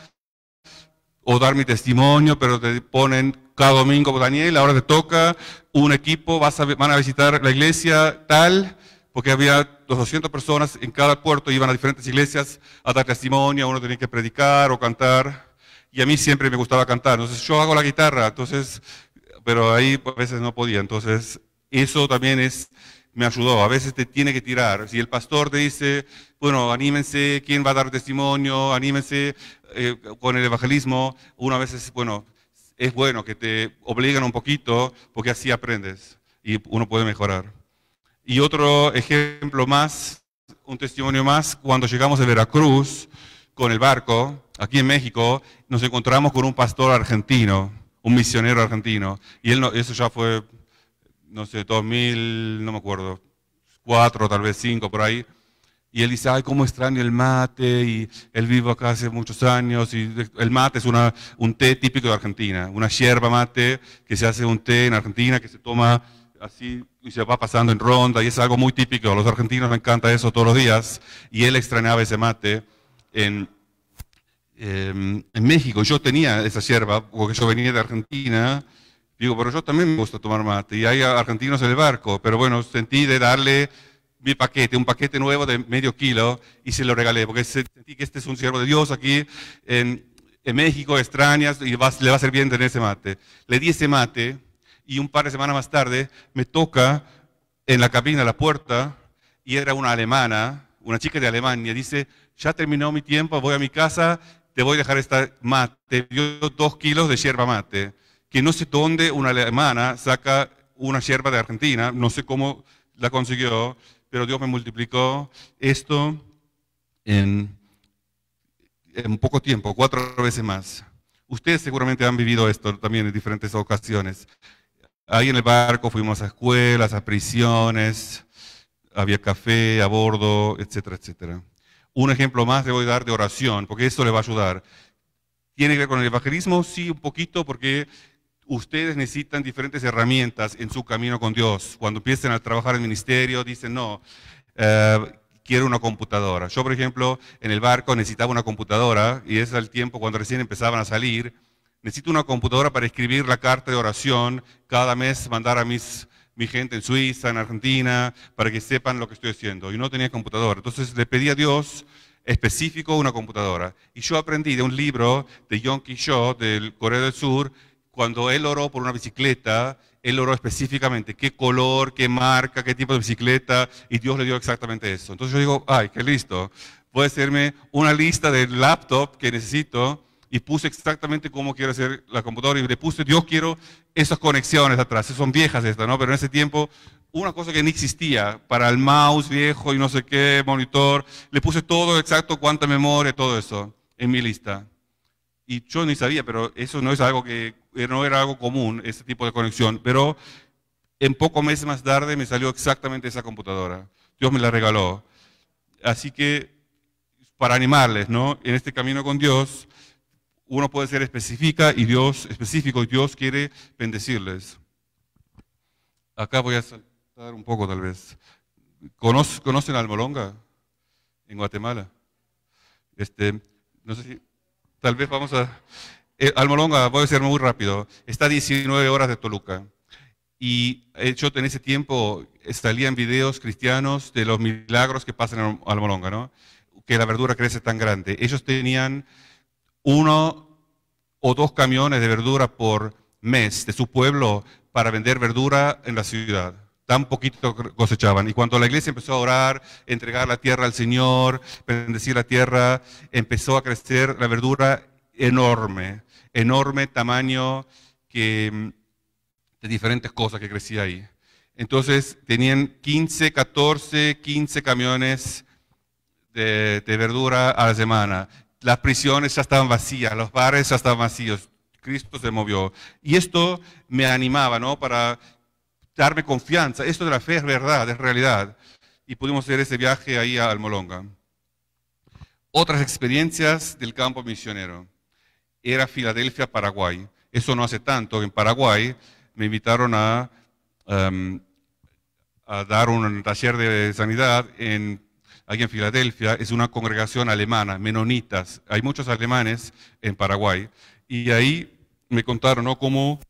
o dar mi testimonio, pero te ponen cada domingo, Daniel, ahora te toca un equipo, van a visitar la iglesia tal, porque había 200 personas en cada puerto, iban a diferentes iglesias a dar testimonio, uno tenía que predicar o cantar, y a mí siempre me gustaba cantar, entonces yo hago la guitarra, entonces, pero ahí a veces no podía, entonces eso también es me ayudó. A veces te tiene que tirar. Si el pastor te dice, bueno, anímense, ¿quién va a dar testimonio? Anímense eh, con el evangelismo. Uno a veces, bueno, es bueno que te obligan un poquito porque así aprendes y uno puede mejorar. Y otro ejemplo más, un testimonio más, cuando llegamos de Veracruz con el barco, aquí en México, nos encontramos con un pastor argentino, un misionero argentino. Y él eso ya fue no sé, 2000, no me acuerdo, cuatro, tal vez cinco, por ahí. Y él dice, ay, cómo extraño el mate, y él vive acá hace muchos años, y el mate es una, un té típico de Argentina, una yerba mate que se hace un té en Argentina, que se toma así y se va pasando en ronda, y es algo muy típico, a los argentinos les encanta eso todos los días, y él extrañaba ese mate en, em, en México. Yo tenía esa hierba porque yo venía de Argentina, Digo, pero yo también me gusta tomar mate y hay argentinos en el barco, pero bueno, sentí de darle mi paquete, un paquete nuevo de medio kilo y se lo regalé, porque sentí que este es un siervo de Dios aquí en, México, extrañas, y le va a ser bien tener ese mate. Le di ese mate y un par de semanas más tarde me toca en la cabina, la puerta, y era una alemana, una chica de Alemania, dice, ya terminó mi tiempo, voy a mi casa, te voy a dejar este mate, dio dos kilos de yerba mate que no sé dónde una alemana saca una hierba de Argentina, no sé cómo la consiguió, pero Dios me multiplicó esto en, en poco tiempo, cuatro veces más. Ustedes seguramente han vivido esto también en diferentes ocasiones. Ahí en el barco fuimos a escuelas, a prisiones, había café a bordo, etcétera, etcétera. Un ejemplo más le voy a dar de oración, porque esto le va a ayudar. ¿Tiene que ver con el evangelismo? Sí, un poquito, porque ustedes necesitan diferentes herramientas en su camino con Dios. Cuando empiecen a trabajar en ministerio, dicen, no, eh, quiero una computadora. Yo, por ejemplo, en el barco necesitaba una computadora, y es el tiempo cuando recién empezaban a salir. Necesito una computadora para escribir la carta de oración, cada mes mandar a mis, mi gente en Suiza, en Argentina, para que sepan lo que estoy haciendo. Y no tenía computadora. Entonces le pedí a Dios específico una computadora. Y yo aprendí de un libro de Ki Quixote, del Corea del Sur, cuando él oró por una bicicleta, él oró específicamente qué color, qué marca, qué tipo de bicicleta, y Dios le dio exactamente eso. Entonces yo digo, ay, qué listo. Puede hacerme una lista del laptop que necesito y puse exactamente cómo quiero hacer la computadora y le puse, Dios quiero esas conexiones atrás, son viejas estas, ¿no? Pero en ese tiempo, una cosa que ni existía, para el mouse viejo y no sé qué, monitor, le puse todo exacto, cuánta memoria, todo eso en mi lista y yo ni sabía, pero eso no es algo que eh, no era algo común, ese tipo de conexión. Pero en pocos meses más tarde me salió exactamente esa computadora. Dios me la regaló. Así que, para animarles, ¿no? En este camino con Dios, uno puede ser específica y Dios, específico, y Dios quiere bendecirles. Acá voy a saltar un poco, tal vez. ¿Conocen, ¿conocen Almolonga? En Guatemala. Este, no sé si Tal vez vamos a... Eh, Almolonga, voy a ser muy rápido. Está a 19 horas de Toluca. Y eh, yo en ese tiempo salían videos cristianos de los milagros que pasan en Almolonga, ¿no? Que la verdura crece tan grande. Ellos tenían uno o dos camiones de verdura por mes de su pueblo para vender verdura en la ciudad tan poquito cosechaban. Y cuando la iglesia empezó a orar, entregar la tierra al Señor, bendecir la tierra, empezó a crecer la verdura enorme, enorme tamaño que, mm, de diferentes cosas que crecía ahí. Entonces tenían 15, 14, 15 camiones de, de verdura a la semana. Las prisiones ya estaban vacías, los bares ya estaban vacíos. Cristo se movió. Y esto me animaba, ¿no? Para darme confianza. Esto de la fe es verdad, es realidad. Y pudimos hacer ese viaje ahí a Almolonga. Otras experiencias del campo misionero. Era Filadelfia, Paraguay. Eso no hace tanto. En Paraguay me invitaron a, em, dar un taller de sanidad en, en Filadelfia. Es una congregación alemana, menonitas. Hay muchos alemanes en Paraguay. Y ahí me contaron cómo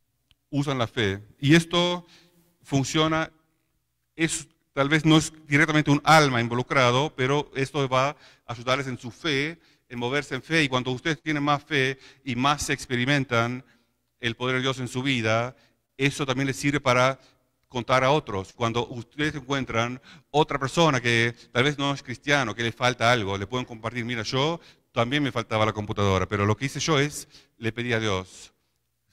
usan la fe. Y esto funciona, es, tal vez no es directamente un alma involucrado, pero esto va a ayudarles en su fe, en moverse en fe. Y cuando ustedes tienen más fe y más se experimentan el poder de Dios en su vida, eso también les sirve para contar a otros. Cuando ustedes encuentran otra persona que tal vez no es cristiano, que le falta algo, le pueden compartir, mira, yo también me faltaba la computadora, pero lo que hice yo es, le pedí a Dios,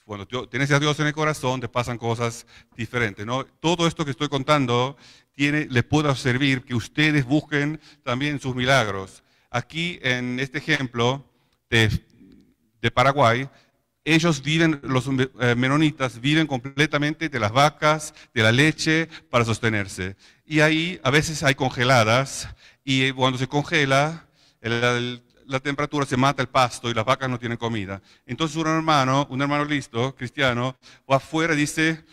cuando tienes a Dios en el corazón, te pasan cosas diferentes. ¿no? Todo esto que estoy contando tiene, les pueda servir que ustedes busquen también sus milagros. Aquí en este ejemplo de, de Paraguay, ellos viven, los eh, menonitas viven completamente de las vacas, de la leche para sostenerse. Y ahí a veces hay congeladas y eh, cuando se congela, el la temperatura se mata el pasto y las vacas no tienen comida. Entonces un hermano, un hermano listo, cristiano, va afuera y dice,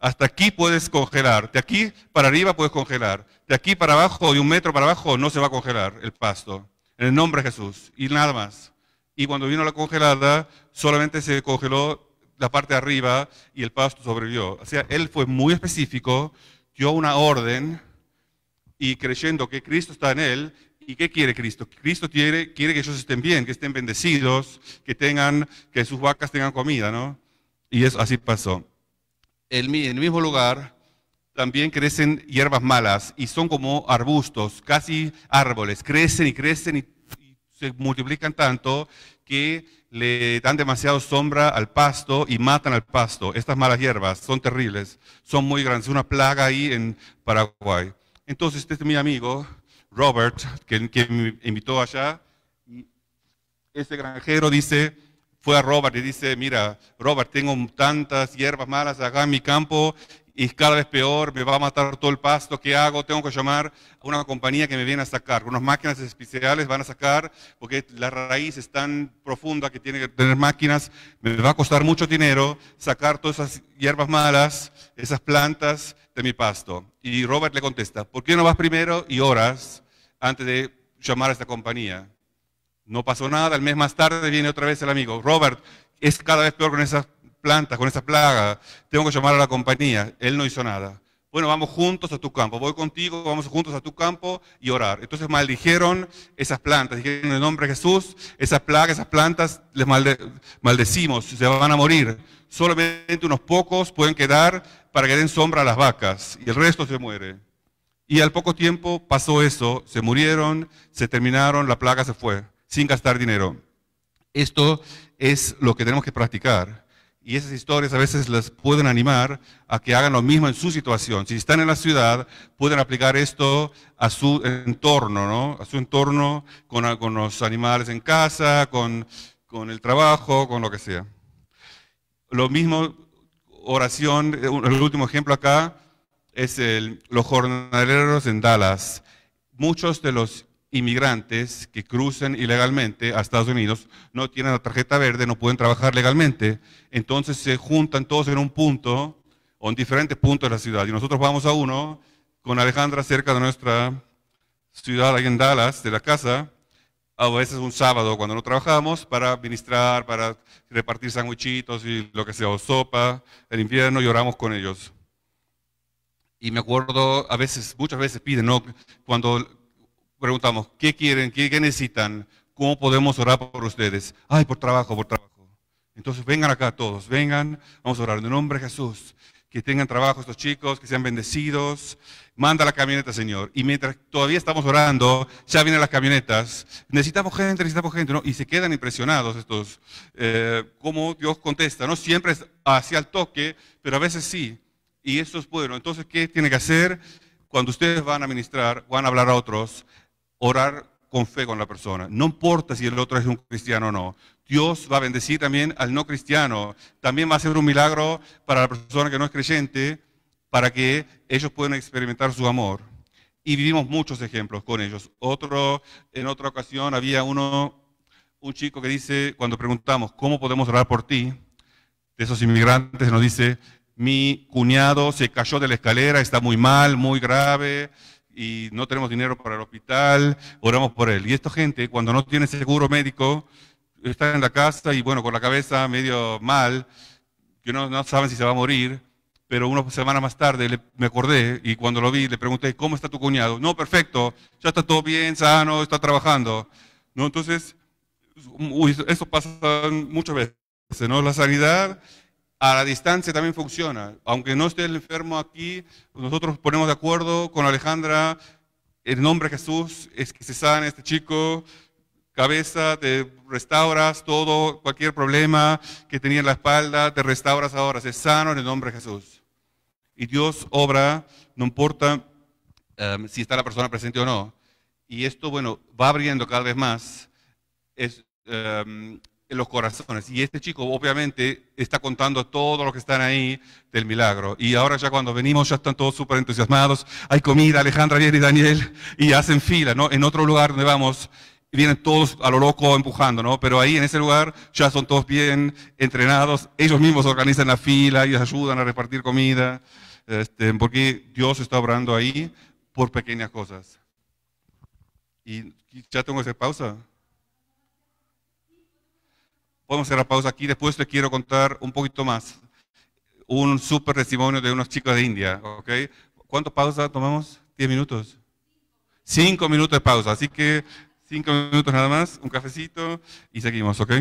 hasta aquí puedes congelar, de aquí para arriba puedes congelar, de aquí para abajo, y un metro para abajo, no se va a congelar el pasto. En el nombre de Jesús. Y nada más. Y cuando vino la congelada, solamente se congeló la parte de arriba y el pasto sobrevivió. O sea, él fue muy específico, dio una orden y creyendo que Cristo está en él, ¿Y qué quiere Cristo? Cristo quiere, quiere que ellos estén bien, que estén bendecidos, que tengan, que sus vacas tengan comida, ¿no? Y eso así pasó. En el mismo lugar también crecen hierbas malas y son como arbustos, casi árboles. Crecen y crecen y, se multiplican tanto que le dan demasiado sombra al pasto y matan al pasto. Estas malas hierbas son terribles, son muy grandes, es una plaga ahí en Paraguay. Entonces, este es mi amigo, Robert, que, me invitó allá, ese granjero dice, fue a Robert y dice, mira, Robert, tengo tantas hierbas malas acá en mi campo y cada vez peor, me va a matar todo el pasto, ¿qué hago? Tengo que llamar a una compañía que me viene a sacar, unas máquinas especiales van a sacar, porque la raíz es tan profunda que tiene que tener máquinas, me va a costar mucho dinero sacar todas esas hierbas malas, esas plantas de mi pasto. Y Robert le contesta, ¿por qué no vas primero y horas antes de llamar a esta compañía? No pasó nada, el mes más tarde viene otra vez el amigo, Robert, es cada vez peor con esas plantas, con esa plaga, tengo que llamar a la compañía, él no hizo nada. Bueno, vamos juntos a tu campo, voy contigo, vamos juntos a tu campo y orar. Entonces maldijeron esas plantas, dijeron en el nombre de Jesús, esas plagas, esas plantas, les maldecimos, se van a morir. Solamente unos pocos pueden quedar para que den sombra a las vacas y el resto se muere. Y al poco tiempo pasó eso, se murieron, se terminaron, la plaga se fue, sin gastar dinero. Esto es lo que tenemos que practicar. Y esas historias a veces las pueden animar a que hagan lo mismo en su situación. Si están en la ciudad, pueden aplicar esto a su entorno, ¿no? A su entorno con, los animales en casa, con, el trabajo, con lo que sea. Lo mismo, oración, el último ejemplo acá es los jornaleros en Dallas. Muchos de los inmigrantes que crucen ilegalmente a Estados Unidos no tienen la tarjeta verde, no pueden trabajar legalmente, entonces se juntan todos en un punto o en diferentes puntos de la ciudad. Y nosotros vamos a uno con Alejandra cerca de nuestra ciudad, ahí en Dallas, de la casa, a veces un sábado cuando no trabajamos, para administrar, para repartir sandwichitos y lo que sea, o sopa, el invierno lloramos con ellos. Y me acuerdo, a veces, muchas veces piden, ¿no? Cuando preguntamos, ¿qué quieren? ¿Qué, necesitan? ¿Cómo podemos orar por ustedes? Ay, por trabajo, por trabajo. Entonces vengan acá todos, vengan, vamos a orar en el nombre de Jesús. Que tengan trabajo estos chicos, que sean bendecidos. Manda la camioneta, Señor. Y mientras todavía estamos orando, ya vienen las camionetas. Necesitamos gente, necesitamos gente, ¿no? Y se quedan impresionados estos. Eh, ¿Cómo Dios contesta? No siempre es hacia el toque, pero a veces sí. Y eso es bueno. Entonces, ¿qué tiene que hacer? Cuando ustedes van a ministrar, van a hablar a otros, orar con fe con la persona. No importa si el otro es un cristiano o no. Dios va a bendecir también al no cristiano. También va a ser un milagro para la persona que no es creyente, para que ellos puedan experimentar su amor. Y vivimos muchos ejemplos con ellos. Otro, en otra ocasión había uno, un chico que dice, cuando preguntamos, ¿cómo podemos orar por ti? De esos inmigrantes nos dice, mi cuñado se cayó de la escalera, está muy mal, muy grave, y no tenemos dinero para el hospital, oramos por él. Y esta gente, cuando no tiene seguro médico, está en la casa y bueno, con la cabeza medio mal, que no, saben si se va a morir, pero una semana más tarde me acordé y cuando lo vi le pregunté, ¿cómo está tu cuñado? No, perfecto, ya está todo bien, sano, está trabajando. ¿No? Entonces, eso pasa muchas veces, ¿no? La sanidad a la distancia también funciona. Aunque no esté el enfermo aquí, nosotros ponemos de acuerdo con Alejandra en nombre de Jesús, es que se sane este chico, cabeza, te restauras todo, cualquier problema que tenía en la espalda, te restauras ahora, se sano en el nombre de Jesús. Y Dios obra, no importa em, si está la persona presente o no. Y esto, bueno, va abriendo cada vez más. Es, em, en los corazones. Y este chico obviamente está contando a todos los que están ahí del milagro. Y ahora ya cuando venimos ya están todos súper entusiasmados. Hay comida, Alejandra viene y Daniel, y hacen fila, ¿no? En otro lugar donde vamos, vienen todos a lo loco empujando, ¿no? Pero ahí en ese lugar ya son todos bien entrenados. Ellos mismos organizan la fila ellos ayudan a repartir comida. Este, porque Dios está obrando ahí por pequeñas cosas. Y ya tengo esa pausa. Podemos hacer la pausa aquí, después te quiero contar un poquito más. Un súper testimonio de unos chicos de India, ¿ok? ¿Cuánto pausa tomamos? ¿10 minutos? Cinco minutos de pausa, así que cinco minutos nada más, un cafecito y seguimos, ¿ok?